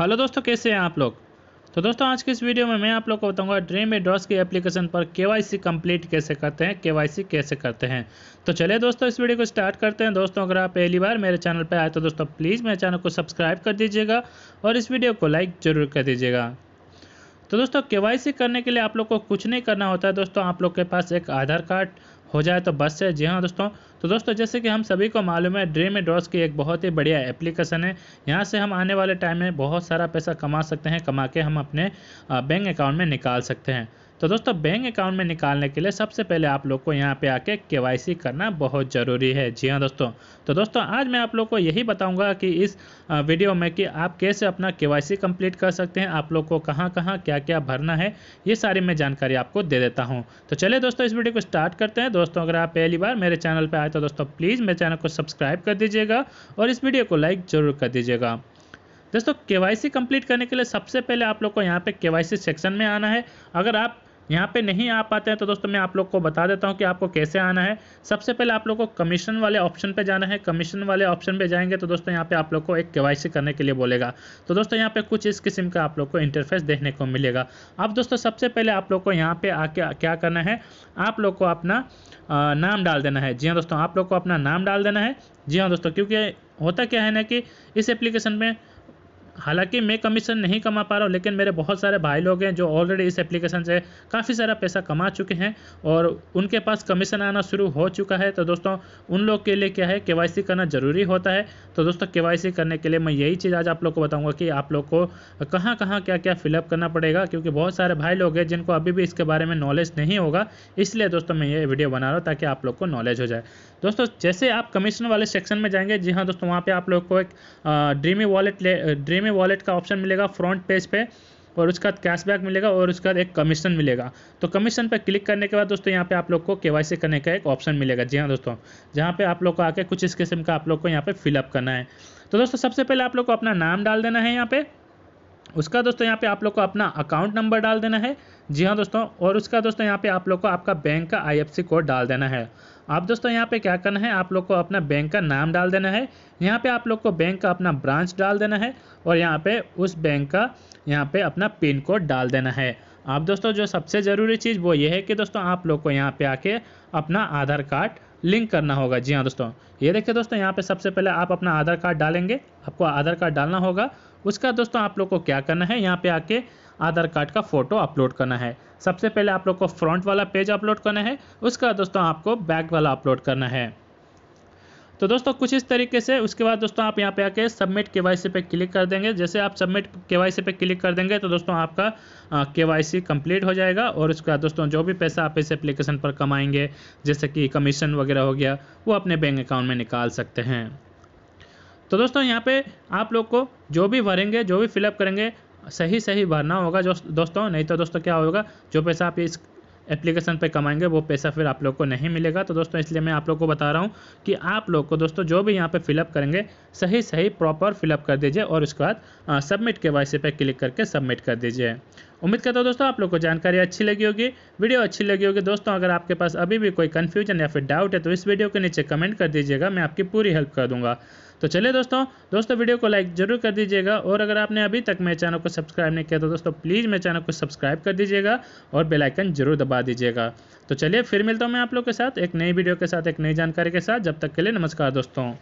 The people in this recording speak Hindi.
हेलो दोस्तों कैसे हैं आप लोग तो दोस्तों आज के इस वीडियो में मैं आप लोग को बताऊंगा ड्रीम एड्रॉस की एप्लीकेशन पर केवाईसी कंप्लीट कैसे करते हैं केवाईसी कैसे करते हैं तो चलिए दोस्तों इस वीडियो को स्टार्ट करते हैं दोस्तों अगर आप पहली बार मेरे चैनल पर आए तो दोस्तों प्लीज़ मेरे चैनल को सब्सक्राइब कर दीजिएगा और इस वीडियो को लाइक ज़रूर कर दीजिएगा तो दोस्तों के करने के लिए आप लोग को कुछ नहीं करना होता है दोस्तों आप लोग के पास एक आधार कार्ड हो जाए तो बस है जी हाँ दोस्तों तो दोस्तों जैसे कि हम सभी को मालूम है ड्रीम ड्रॉस की एक बहुत ही बढ़िया एप्लीकेशन है यहाँ से हम आने वाले टाइम में बहुत सारा पैसा कमा सकते हैं कमा के हम अपने बैंक अकाउंट में निकाल सकते हैं तो दोस्तों बैंक अकाउंट में निकालने के लिए सबसे पहले आप लोग को यहाँ पे आके के करना बहुत ज़रूरी है जी हाँ दोस्तों तो दोस्तों आज मैं आप लोग को यही बताऊँगा कि इस वीडियो में कि आप कैसे अपना के कंप्लीट कर सकते हैं आप लोग को कहाँ कहाँ क्या क्या भरना है ये सारी मैं जानकारी आपको दे देता हूँ तो चलिए दोस्तों इस वीडियो को स्टार्ट करते हैं दोस्तों अगर आप पहली बार मेरे चैनल पर आए तो दोस्तों प्लीज़ मेरे चैनल को सब्सक्राइब कर दीजिएगा और इस वीडियो को लाइक ज़रूर कर दीजिएगा दोस्तों के वाई कंप्लीट करने के लिए सबसे पहले आप लोग को यहाँ पे के सेक्शन में आना है अगर आप यहाँ पे नहीं आ पाते हैं तो दोस्तों मैं आप लोग को बता देता हूँ कि आपको कैसे आना है सबसे पहले आप लोग को कमीशन वाले ऑप्शन पे जाना है कमीशन वाले ऑप्शन पे जाएंगे तो दोस्तों यहाँ पे आप लोग को एक के करने के लिए बोलेगा तो दोस्तों यहाँ पे कुछ इस किस्म का आप लोग को इंटरफेस देखने को मिलेगा अब दोस्तों सबसे पहले आप लोग को यहाँ पे आके क्या करना है आप लोग को अपना नाम डाल देना है जी हाँ दोस्तों आप लोग को अपना नाम डाल देना है जी हाँ दोस्तों क्योंकि होता क्या है ना कि इस एप्लीकेशन में हालांकि मैं कमीशन नहीं कमा पा रहा हूँ लेकिन मेरे बहुत सारे भाई लोग हैं जो ऑलरेडी इस एप्लीकेशन से काफ़ी सारा पैसा कमा चुके हैं और उनके पास कमीशन आना शुरू हो चुका है तो दोस्तों उन लोग के लिए क्या है के करना ज़रूरी होता है तो दोस्तों के करने के लिए मैं यही चीज़ आज आप लोग को बताऊँगा कि आप लोग को कहाँ कहाँ क्या क्या फिलअप करना पड़ेगा क्योंकि बहुत सारे भाई लोग हैं जिनको अभी भी इसके बारे में नॉलेज नहीं होगा इसलिए दोस्तों मैं ये वीडियो बना रहा हूँ ताकि आप लोग को नॉलेज हो जाए दोस्तों जैसे आप कमीशन वाले सेक्शन में जाएंगे जी हाँ दोस्तों वहाँ पर आप लोग को एक ड्रीमी वॉलेट ड्रीमी में वॉलेट का ऑप्शन मिलेगा फ्रंट पेज पे और उसका कैशबैक मिलेगा और उसका एक कमीशन मिलेगा तो कमीशन पर क्लिक करने के बाद दोस्तों यहाँ पे आप लोग को के करने का एक ऑप्शन मिलेगा जी हाँ दोस्तों जहाँ पे आप लोग को आके कुछ इस किस्म का आप लोग को यहाँ पे फिलअप करना है तो दोस्तों सबसे पहले आप लोग को अपना नाम डाल देना है यहाँ पे उसका दोस्तों यहाँ पे आप लोग को अपना अकाउंट नंबर डाल देना है जी हाँ दोस्तों और उसका दोस्तों यहाँ पे आप लोग को आपका बैंक का आई कोड डाल देना है आप दोस्तों यहाँ पे क्या करना है आप लोग को अपना बैंक का नाम डाल देना है यहाँ पे आप लोग को बैंक का अपना ब्रांच डाल देना है और यहाँ पे उस बैंक का यहाँ पे अपना पिन कोड डाल देना है आप दोस्तों जो सबसे ज़रूरी चीज़ वो ये है कि दोस्तों आप लोग को यहाँ पे आके अपना आधार कार्ड लिंक करना होगा जी हाँ दोस्तों ये देखिए दोस्तों यहाँ पे सबसे पहले आप अपना आधार कार्ड डालेंगे आपको आधार कार्ड डालना होगा उसका दोस्तों आप लोग को क्या करना है यहाँ पे आके आधार कार्ड का फोटो अपलोड करना है सबसे पहले आप लोग को फ्रंट वाला पेज अपलोड करना है उसका दोस्तों आपको बैक वाला अपलोड करना है तो दोस्तों कुछ इस तरीके से उसके बाद दोस्तों आप यहाँ पे आके सबमिट के वाई सी पे क्लिक कर देंगे जैसे आप सबमिट के वाई सी पे क्लिक कर देंगे तो दोस्तों आपका के वाई सी कम्प्लीट हो जाएगा और उसके बाद दोस्तों जो भी पैसा आप इस एप्लीकेशन पर कमाएंगे जैसे कि कमीशन वगैरह हो गया वो अपने बैंक अकाउंट में निकाल सकते हैं तो दोस्तों यहाँ पे आप लोग को जो भी भरेंगे जो भी फिलअप करेंगे सही सही भरना होगा जो दोस्तों नहीं तो दोस्तों क्या होगा जो पैसा आप इस एप्लीकेशन पे कमाएंगे वो पैसा फिर आप लोग को नहीं मिलेगा तो दोस्तों इसलिए मैं आप लोग को बता रहा हूँ कि आप लोग को दोस्तों जो भी यहाँ पे फिलअप करेंगे सही सही प्रॉपर फिलअप कर दीजिए और उसके बाद सबमिट के वाई पे क्लिक करके सबमिट कर दीजिए उम्मीद करता हूँ दोस्तों आप लोग को जानकारी अच्छी लगी होगी वीडियो अच्छी लगी होगी दोस्तों अगर आपके पास अभी भी कोई कन्फ्यूजन या फिर डाउट है तो इस वीडियो के नीचे कमेंट कर दीजिएगा मैं आपकी पूरी हेल्प कर दूँगा तो चलिए दोस्तों दोस्तों वीडियो को लाइक जरूर कर दीजिएगा और अगर आपने अभी तक मेरे चैनल को सब्सक्राइब नहीं किया तो दोस्तों प्लीज़ मेरे चैनल को सब्सक्राइब कर दीजिएगा और बेलाइकन जरूर दबा दीजिएगा तो चलिए फिर मिलता हूँ मैं आप लोग के साथ एक नई वीडियो के साथ एक नई जानकारी के साथ जब तक के लिए नमस्कार दोस्तों